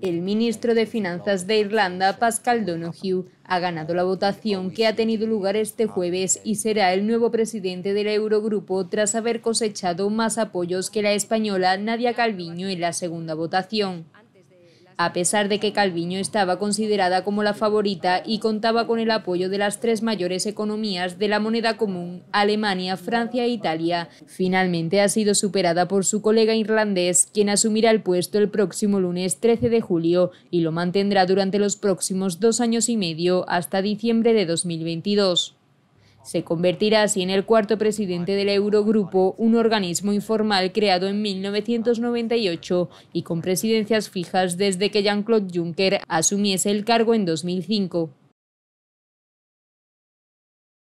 El ministro de Finanzas de Irlanda, Pascal Donoghue, ha ganado la votación que ha tenido lugar este jueves y será el nuevo presidente del Eurogrupo tras haber cosechado más apoyos que la española Nadia Calviño en la segunda votación. A pesar de que Calviño estaba considerada como la favorita y contaba con el apoyo de las tres mayores economías de la moneda común, Alemania, Francia e Italia, finalmente ha sido superada por su colega irlandés, quien asumirá el puesto el próximo lunes 13 de julio y lo mantendrá durante los próximos dos años y medio hasta diciembre de 2022. Se convertirá así en el cuarto presidente del Eurogrupo, un organismo informal creado en 1998 y con presidencias fijas desde que Jean-Claude Juncker asumiese el cargo en 2005.